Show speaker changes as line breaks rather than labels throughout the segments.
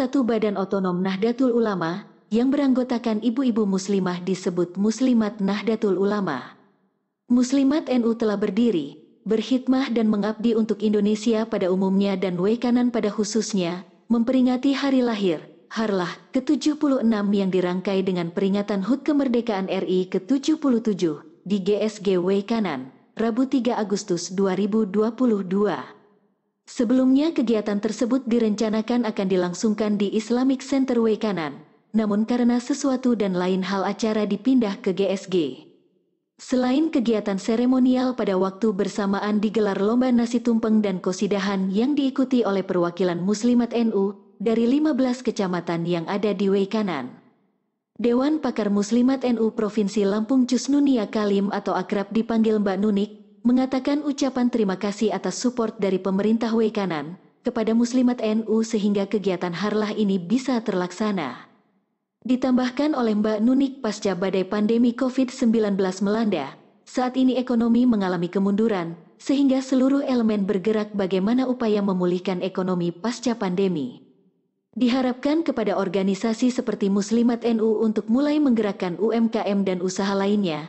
Satu Badan Otonom Nahdlatul Ulama, yang beranggotakan ibu-ibu muslimah disebut Muslimat Nahdlatul Ulama. Muslimat NU telah berdiri, berkhidmah dan mengabdi untuk Indonesia pada umumnya dan Wekanan pada khususnya, memperingati hari lahir, Harlah ke-76 yang dirangkai dengan peringatan HUT Kemerdekaan RI ke-77 di GSG Wekanan, Rabu 3 Agustus 2022. Sebelumnya kegiatan tersebut direncanakan akan dilangsungkan di Islamic Center Wekanan, namun karena sesuatu dan lain hal acara dipindah ke GSG. Selain kegiatan seremonial pada waktu bersamaan digelar lomba nasi tumpeng dan kosidahan yang diikuti oleh perwakilan muslimat NU dari 15 kecamatan yang ada di Wekanan. Dewan Pakar Muslimat NU Provinsi Lampung Cusnunia Kalim atau akrab dipanggil Mbak Nunik mengatakan ucapan terima kasih atas support dari pemerintah Wekanan kepada Muslimat NU sehingga kegiatan harlah ini bisa terlaksana. Ditambahkan oleh Mbak Nunik pasca badai pandemi COVID-19 melanda, saat ini ekonomi mengalami kemunduran, sehingga seluruh elemen bergerak bagaimana upaya memulihkan ekonomi pasca pandemi. Diharapkan kepada organisasi seperti Muslimat NU untuk mulai menggerakkan UMKM dan usaha lainnya,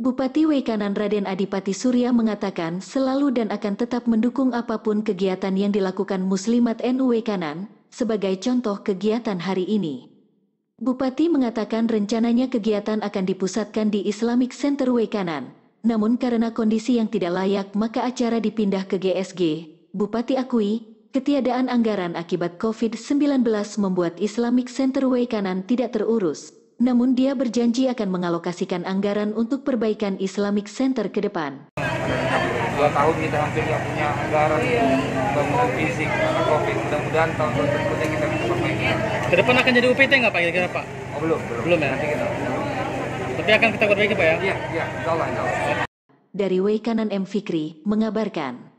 Bupati Wekanan Raden Adipati Surya mengatakan selalu dan akan tetap mendukung apapun kegiatan yang dilakukan Muslimat NU Wekanan. sebagai contoh kegiatan hari ini. Bupati mengatakan rencananya kegiatan akan dipusatkan di Islamic Center Wekanan. namun karena kondisi yang tidak layak maka acara dipindah ke GSG. Bupati akui, ketiadaan anggaran akibat COVID-19 membuat Islamic Center Wekanan tidak terurus namun dia berjanji akan mengalokasikan anggaran untuk perbaikan Islamic Center ke depan. Dua tahun kita hampir nggak punya anggaran bangunan fisik karena COVID. Mudah-mudahan tahun berikutnya kita bisa perbaiki. Ke depan akan jadi UPT nggak Pak kira-kira Pak? Oh, belum, belum. Belum ya? Nanti kita. Belum. Tapi akan kita perbaiki Pak ya? Iya, iya. Insya Allah, insya Allah. Dari Wei Kanan M. Fikri mengabarkan.